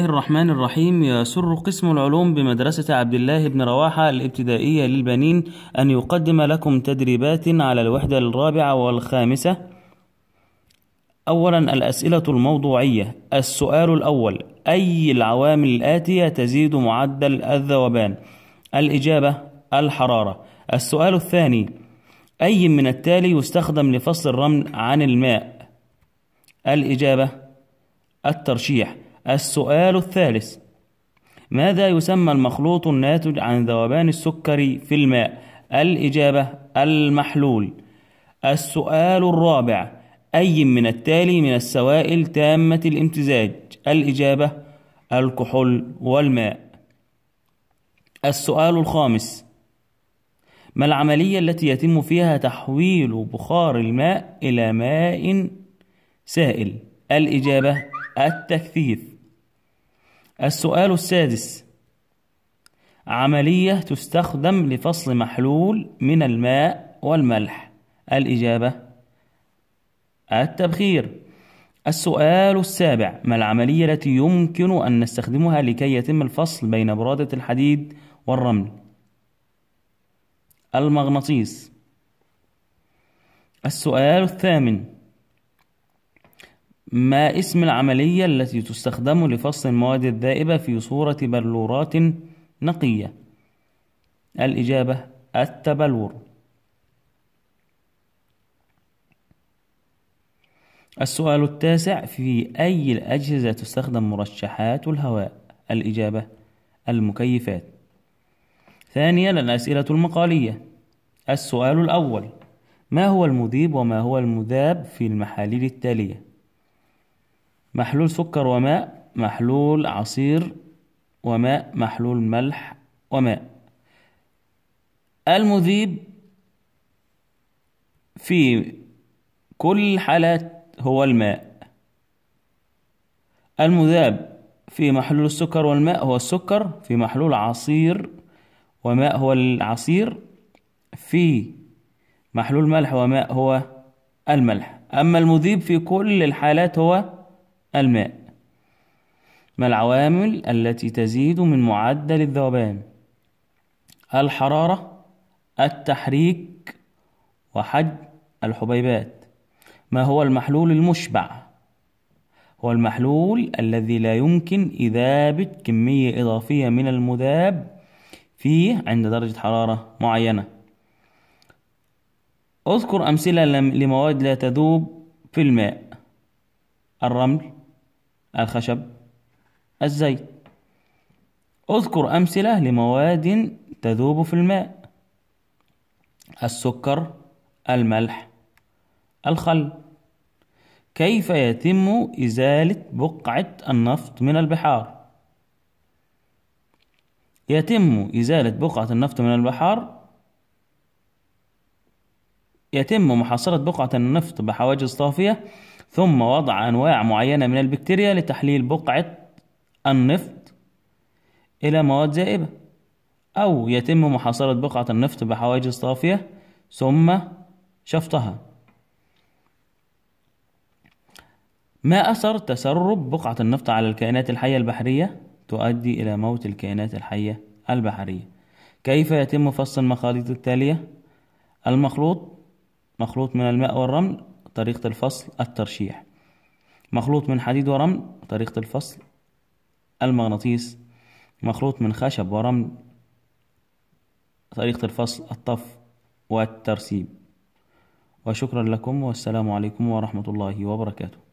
الله الرحمن الرحيم يسر قسم العلوم بمدرسة عبد الله بن رواحة الابتدائية للبنين أن يقدم لكم تدريبات على الوحدة الرابعة والخامسة أولا الأسئلة الموضوعية السؤال الأول أي العوامل الآتية تزيد معدل الذوبان الإجابة الحرارة السؤال الثاني أي من التالي يستخدم لفصل الرمل عن الماء الإجابة الترشيح السؤال الثالث ماذا يسمى المخلوط الناتج عن ذوبان السكر في الماء الإجابة المحلول السؤال الرابع أي من التالي من السوائل تامة الامتزاج الإجابة الكحول والماء السؤال الخامس ما العملية التي يتم فيها تحويل بخار الماء إلى ماء سائل الإجابة التكثيف السؤال السادس عملية تستخدم لفصل محلول من الماء والملح الإجابة التبخير السؤال السابع ما العملية التي يمكن أن نستخدمها لكي يتم الفصل بين برادة الحديد والرمل المغناطيس السؤال الثامن ما اسم العملية التي تستخدم لفصل المواد الذائبة في صورة بلورات نقية؟ الإجابة التبلور السؤال التاسع في أي الأجهزة تستخدم مرشحات الهواء؟ الإجابة المكيفات ثانيا الأسئلة المقالية السؤال الأول ما هو المذيب وما هو المذاب في المحاليل التالية؟ محلول سكر وماء محلول عصير وماء محلول ملح وماء المذيب في كل حالات هو الماء المذاب في محلول السكر والماء هو السكر في محلول عصير وماء هو العصير في محلول ملح وماء هو الملح أما المذيب في كل الحالات هو الماء ما العوامل التي تزيد من معدل الذوبان الحرارة التحريك وحجم الحبيبات ما هو المحلول المشبع هو المحلول الذي لا يمكن إذابة كمية إضافية من المذاب فيه عند درجة حرارة معينة أذكر أمثلة لمواد لا تذوب في الماء الرمل الخشب الزيت اذكر أمثلة لمواد تذوب في الماء السكر الملح الخل كيف يتم إزالة بقعة النفط من البحار يتم إزالة بقعة النفط من البحار يتم محاصرة بقعة النفط بحواجز طافية ثم وضع أنواع معينة من البكتيريا لتحليل بقعة النفط إلى مواد زائبة أو يتم محاصرة بقعة النفط بحواجز صافية ثم شفطها ما أثر تسرب بقعة النفط على الكائنات الحية البحرية تؤدي إلى موت الكائنات الحية البحرية كيف يتم فصل المخاليط التالية المخلوط مخلوط من الماء والرمل طريقة الفصل الترشيح مخلوط من حديد ورمل طريقة الفصل المغناطيس مخلوط من خشب ورمل طريقة الفصل الطف والترسيب وشكرا لكم والسلام عليكم ورحمة الله وبركاته